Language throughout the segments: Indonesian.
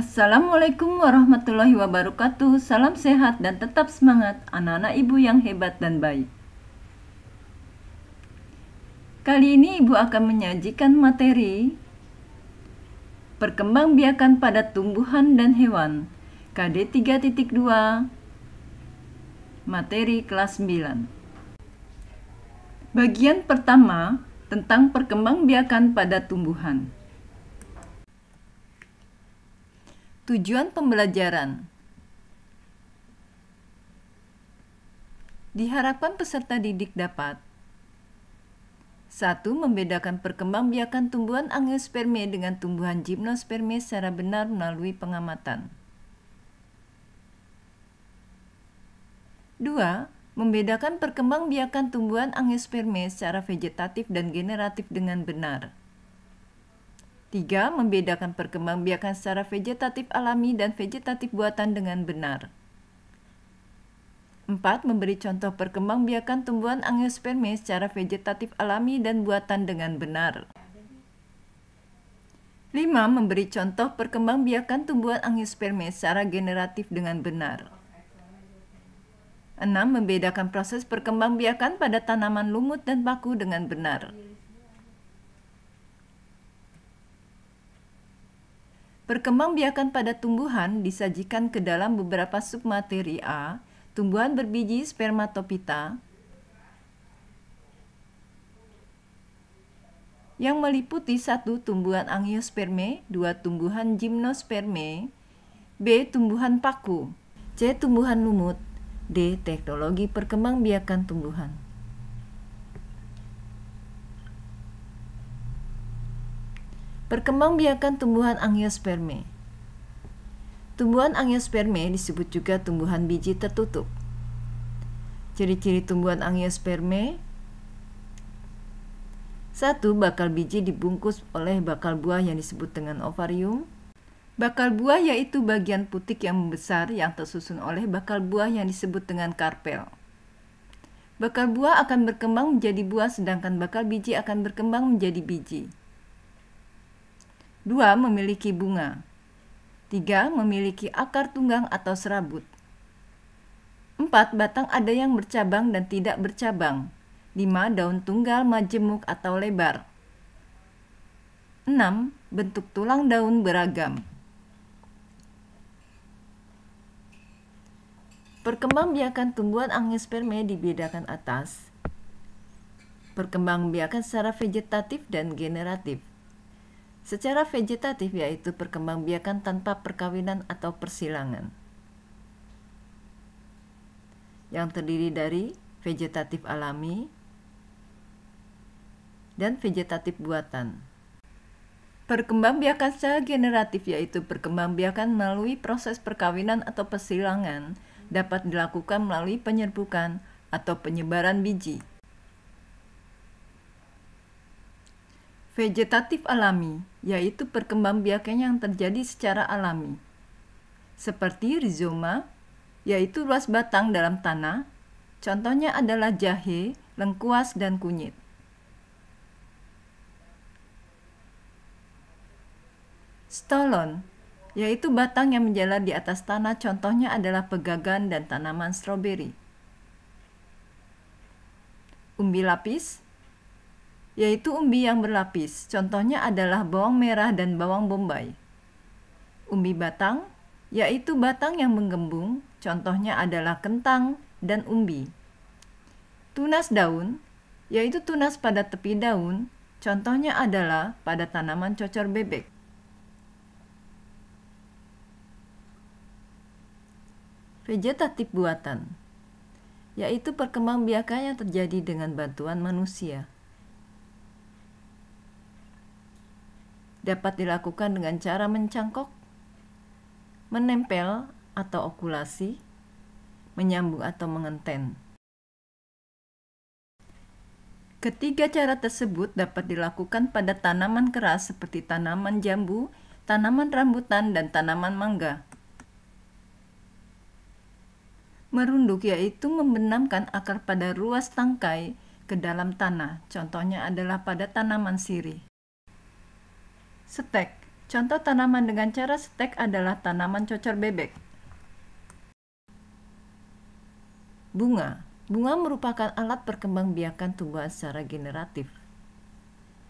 Assalamualaikum warahmatullahi wabarakatuh. Salam sehat dan tetap semangat anak-anak ibu yang hebat dan baik. Kali ini ibu akan menyajikan materi Perkembangbiakan pada tumbuhan dan hewan KD 3.2 Materi kelas 9 Bagian pertama tentang perkembangbiakan pada tumbuhan Tujuan pembelajaran Diharapkan peserta didik dapat 1. Membedakan perkembangbiakan tumbuhan angiosperme dengan tumbuhan gymnosperme secara benar melalui pengamatan. 2. Membedakan perkembangbiakan tumbuhan angiosperme secara vegetatif dan generatif dengan benar. 3. Membedakan perkembangbiakan secara vegetatif alami dan vegetatif buatan dengan benar. 4. Memberi contoh perkembangbiakan tumbuhan angiosperme secara vegetatif alami dan buatan dengan benar. 5. Memberi contoh perkembangbiakan tumbuhan angiosperme secara generatif dengan benar. 6. Membedakan proses perkembangbiakan pada tanaman lumut dan paku dengan benar. biakan pada tumbuhan disajikan ke dalam beberapa submateri A, tumbuhan berbiji spermatopita, yang meliputi satu tumbuhan angiosperme, dua tumbuhan gymnosperme, B. Tumbuhan paku C. Tumbuhan lumut D. Teknologi perkembangbiakan tumbuhan Perkembangbiakan tumbuhan angiosperme. Tumbuhan angiosperme disebut juga tumbuhan biji tertutup. Ciri-ciri tumbuhan angiosperme satu, Bakal biji dibungkus oleh bakal buah yang disebut dengan ovarium. Bakal buah yaitu bagian putik yang membesar yang tersusun oleh bakal buah yang disebut dengan karpel. Bakal buah akan berkembang menjadi buah sedangkan bakal biji akan berkembang menjadi biji. Dua, memiliki bunga. Tiga, memiliki akar tunggang atau serabut. Empat, batang ada yang bercabang dan tidak bercabang. Lima, daun tunggal majemuk atau lebar. Enam, bentuk tulang daun beragam. Perkembangbiakan tumbuhan angiospermae dibedakan atas. Perkembangbiakan secara vegetatif dan generatif secara vegetatif yaitu perkembangbiakan tanpa perkawinan atau persilangan. Yang terdiri dari vegetatif alami dan vegetatif buatan. Perkembangbiakan secara generatif yaitu perkembangbiakan melalui proses perkawinan atau persilangan dapat dilakukan melalui penyerbukan atau penyebaran biji. Vegetatif alami, yaitu perkembangbiakan yang terjadi secara alami. Seperti rizoma, yaitu ruas batang dalam tanah, contohnya adalah jahe, lengkuas, dan kunyit. Stolon, yaitu batang yang menjalar di atas tanah, contohnya adalah pegagan dan tanaman stroberi. Umbi lapis, yaitu umbi yang berlapis. Contohnya adalah bawang merah dan bawang bombay. Umbi batang, yaitu batang yang menggembung. Contohnya adalah kentang dan umbi. Tunas daun, yaitu tunas pada tepi daun. Contohnya adalah pada tanaman cocor bebek. Vegetatif buatan, yaitu perkembangbiakan yang terjadi dengan bantuan manusia. dapat dilakukan dengan cara mencangkok, menempel atau okulasi, menyambung atau mengenten. Ketiga cara tersebut dapat dilakukan pada tanaman keras seperti tanaman jambu, tanaman rambutan, dan tanaman mangga. Merunduk yaitu membenamkan akar pada ruas tangkai ke dalam tanah. Contohnya adalah pada tanaman sirih. Stek. Contoh tanaman dengan cara stek adalah tanaman cocor bebek. Bunga. Bunga merupakan alat perkembangbiakan tumbuhan secara generatif.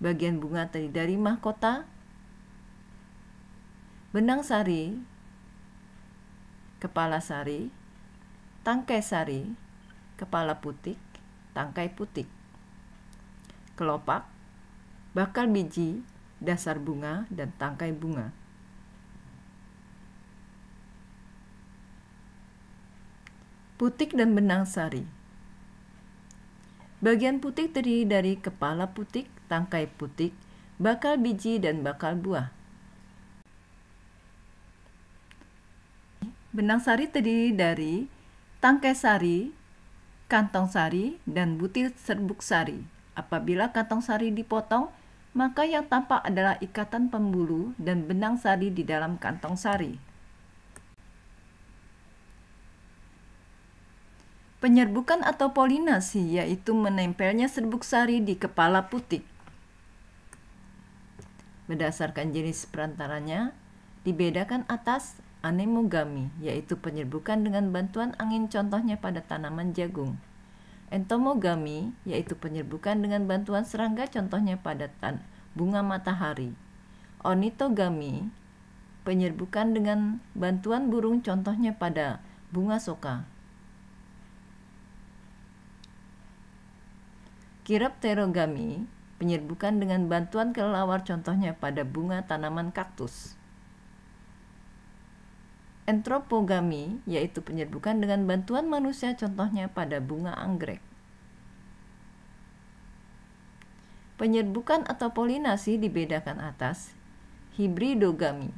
Bagian bunga terdiri dari mahkota, benang sari, kepala sari, tangkai sari, kepala putik, tangkai putik, kelopak, bakal biji, dasar bunga, dan tangkai bunga. Putik dan benang sari Bagian putik terdiri dari kepala putik, tangkai putik, bakal biji, dan bakal buah. Benang sari terdiri dari tangkai sari, kantong sari, dan butir serbuk sari. Apabila kantong sari dipotong, maka yang tampak adalah ikatan pembulu dan benang sari di dalam kantong sari. Penyerbukan atau polinasi yaitu menempelnya serbuk sari di kepala putik. Berdasarkan jenis perantaranya, dibedakan atas anemogami yaitu penyerbukan dengan bantuan angin contohnya pada tanaman jagung. Entomogami yaitu penyerbukan dengan bantuan serangga contohnya pada tan bunga matahari. Ornitogami penyerbukan dengan bantuan burung contohnya pada bunga soka. Kirapterogami penyerbukan dengan bantuan kelelawar contohnya pada bunga tanaman kaktus entropogami, yaitu penyerbukan dengan bantuan manusia contohnya pada bunga anggrek. Penyerbukan atau polinasi dibedakan atas hibridogami.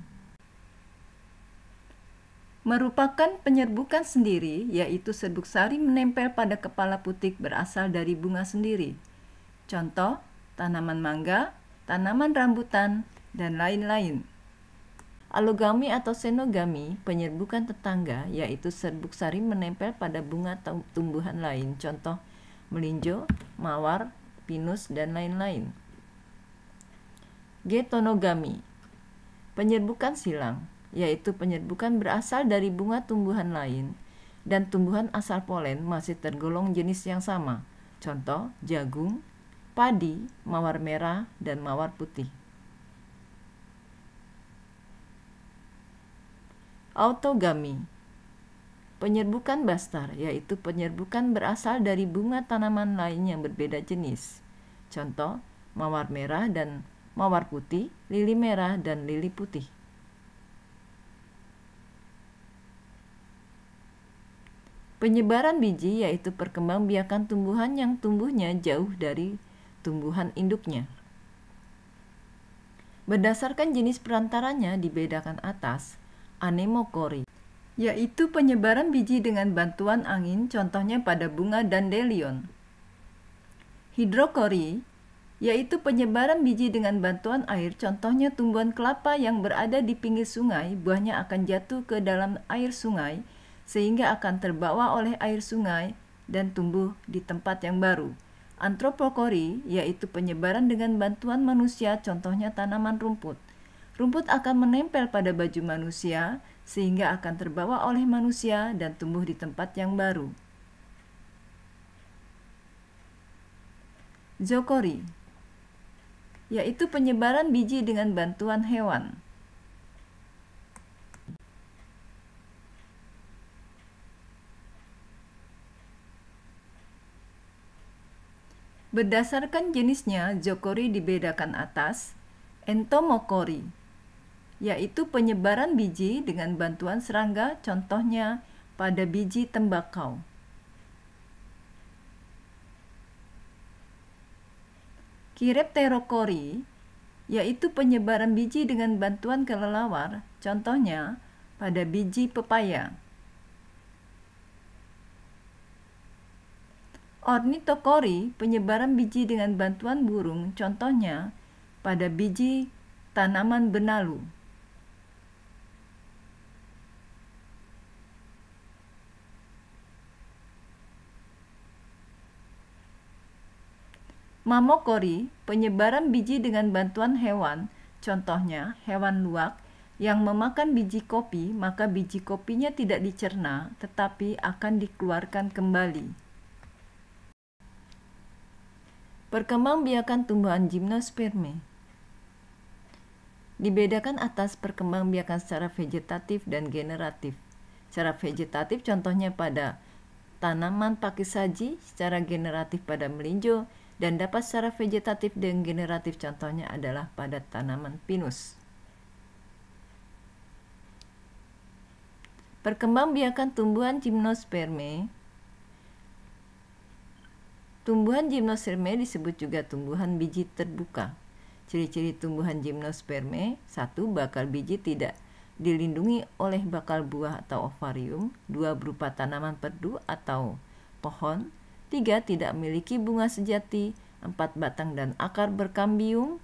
Merupakan penyerbukan sendiri, yaitu serbuk sari menempel pada kepala putik berasal dari bunga sendiri. Contoh, tanaman mangga, tanaman rambutan, dan lain-lain. Alogami atau senogami, penyerbukan tetangga, yaitu serbuk sari menempel pada bunga tumbuhan lain, contoh melinjo, mawar, pinus, dan lain-lain. Getonogami, penyerbukan silang, yaitu penyerbukan berasal dari bunga tumbuhan lain dan tumbuhan asal polen masih tergolong jenis yang sama, contoh jagung, padi, mawar merah, dan mawar putih. Autogami Penyerbukan bastar, yaitu penyerbukan berasal dari bunga tanaman lain yang berbeda jenis. Contoh, mawar merah dan mawar putih, lili merah dan lili putih. Penyebaran biji yaitu perkembangbiakan tumbuhan yang tumbuhnya jauh dari tumbuhan induknya. Berdasarkan jenis perantaranya dibedakan atas, anemokori, yaitu penyebaran biji dengan bantuan angin contohnya pada bunga dandelion. Hidrokori, yaitu penyebaran biji dengan bantuan air contohnya tumbuhan kelapa yang berada di pinggir sungai, buahnya akan jatuh ke dalam air sungai sehingga akan terbawa oleh air sungai dan tumbuh di tempat yang baru. Antropokori yaitu penyebaran dengan bantuan manusia contohnya tanaman rumput. Rumput akan menempel pada baju manusia, sehingga akan terbawa oleh manusia dan tumbuh di tempat yang baru. Jokori yaitu penyebaran biji dengan bantuan hewan. Berdasarkan jenisnya, jokori dibedakan atas entomokori, yaitu penyebaran biji dengan bantuan serangga, contohnya pada biji tembakau. Kirepterokori yaitu penyebaran biji dengan bantuan kelelawar, contohnya pada biji pepaya. Ornitokori penyebaran biji dengan bantuan burung, contohnya pada biji tanaman benalu. Mamokori, penyebaran biji dengan bantuan hewan, contohnya hewan luwak, yang memakan biji kopi, maka biji kopinya tidak dicerna, tetapi akan dikeluarkan kembali. Perkembangbiakan tumbuhan gymnosperme dibedakan atas perkembangbiakan secara vegetatif dan generatif. Secara vegetatif contohnya pada tanaman pakis saji, secara generatif pada melinjo, dan dapat secara vegetatif dan generatif contohnya adalah pada tanaman pinus. Perkembangbiakan tumbuhan gymnosperme Tumbuhan gymnosperme disebut juga tumbuhan biji terbuka. Ciri-ciri tumbuhan gymnosperme satu, Bakal biji tidak dilindungi oleh bakal buah atau ovarium dua, Berupa tanaman perdu atau pohon tiga tidak memiliki bunga sejati, empat batang dan akar berkambium,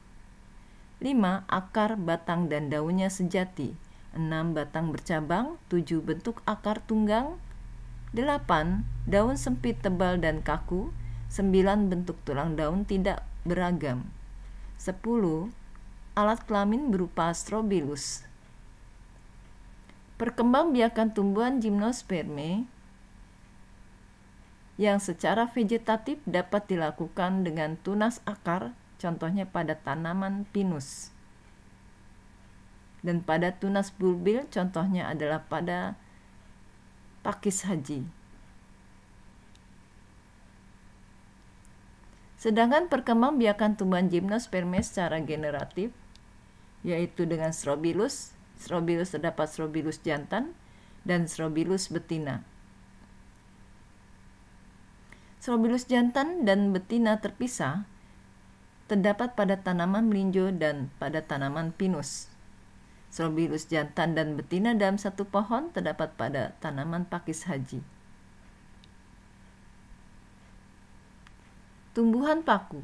lima akar, batang, dan daunnya sejati, enam batang bercabang, tujuh bentuk akar tunggang, delapan daun sempit tebal dan kaku, sembilan bentuk tulang daun tidak beragam, sepuluh alat kelamin berupa strobilus. Perkembangbiakan tumbuhan gymnosperme yang secara vegetatif dapat dilakukan dengan tunas akar, contohnya pada tanaman pinus. Dan pada tunas bulbil, contohnya adalah pada pakis haji. Sedangkan perkembang biakan tumbuhan gimnosperme secara generatif, yaitu dengan strobilus, strobilus terdapat strobilus jantan, dan strobilus betina. Strobilus jantan dan betina terpisah terdapat pada tanaman melinjo dan pada tanaman pinus. Strobilus jantan dan betina dalam satu pohon terdapat pada tanaman pakis haji. Tumbuhan paku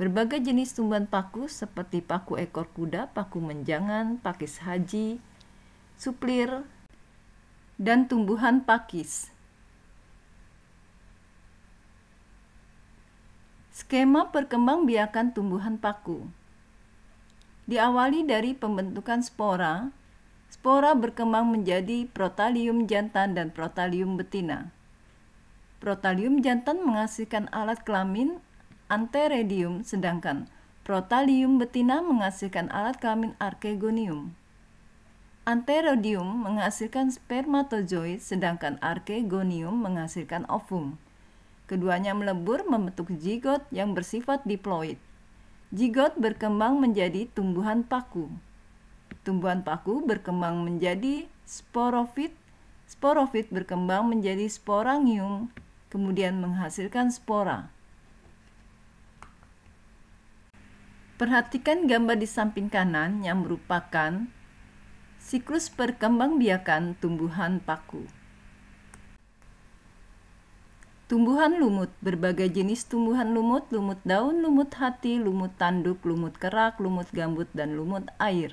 Berbagai jenis tumbuhan paku seperti paku ekor kuda, paku menjangan, pakis haji, suplir, dan tumbuhan pakis Skema perkembangbiakan tumbuhan paku diawali dari pembentukan spora. Spora berkembang menjadi protalium jantan dan protalium betina. Protalium jantan menghasilkan alat kelamin anterodium, sedangkan protalium betina menghasilkan alat kelamin arkegonium. Anterodium menghasilkan spermatozoid, sedangkan arkegonium menghasilkan ovum. Keduanya melebur membentuk zigot yang bersifat diploid. Zigot berkembang menjadi tumbuhan paku. Tumbuhan paku berkembang menjadi sporofit. Sporofit berkembang menjadi sporangium, kemudian menghasilkan spora. Perhatikan gambar di samping kanan yang merupakan siklus perkembangbiakan tumbuhan paku. Tumbuhan lumut, berbagai jenis tumbuhan lumut, lumut daun, lumut hati, lumut tanduk, lumut kerak, lumut gambut, dan lumut air.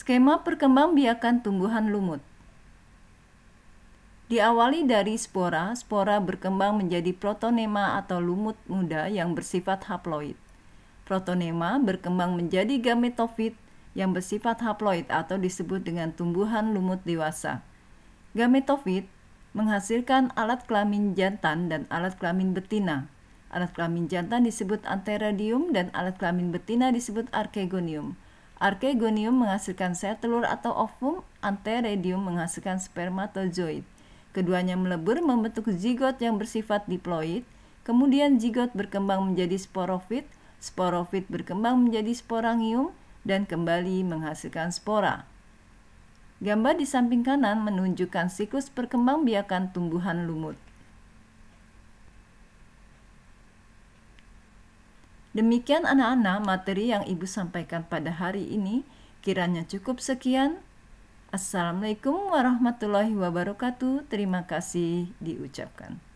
Skema perkembangbiakan tumbuhan lumut Diawali dari spora, spora berkembang menjadi protonema atau lumut muda yang bersifat haploid. Protonema berkembang menjadi gametofit, yang bersifat haploid atau disebut dengan tumbuhan lumut dewasa. Gametofit menghasilkan alat kelamin jantan dan alat kelamin betina. Alat kelamin jantan disebut anteradium dan alat kelamin betina disebut arkegonium. Arkegonium menghasilkan sel telur atau ovum, anteradium menghasilkan spermatozoid. Keduanya melebur membentuk zigot yang bersifat diploid, kemudian zigot berkembang menjadi sporofit, sporofit berkembang menjadi sporangium, dan kembali menghasilkan spora. Gambar di samping kanan menunjukkan siklus perkembangbiakan tumbuhan lumut. Demikian anak-anak materi yang Ibu sampaikan pada hari ini. Kiranya cukup sekian. Assalamualaikum warahmatullahi wabarakatuh. Terima kasih diucapkan.